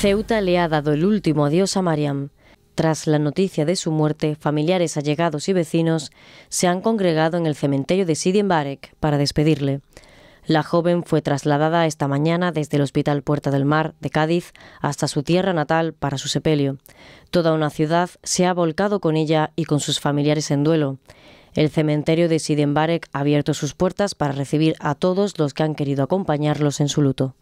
Ceuta le ha dado el último adiós a Mariam. Tras la noticia de su muerte, familiares, allegados y vecinos se han congregado en el cementerio de Sidi para despedirle. La joven fue trasladada esta mañana desde el Hospital Puerta del Mar de Cádiz hasta su tierra natal para su sepelio. Toda una ciudad se ha volcado con ella y con sus familiares en duelo. El cementerio de Sidi ha abierto sus puertas para recibir a todos los que han querido acompañarlos en su luto.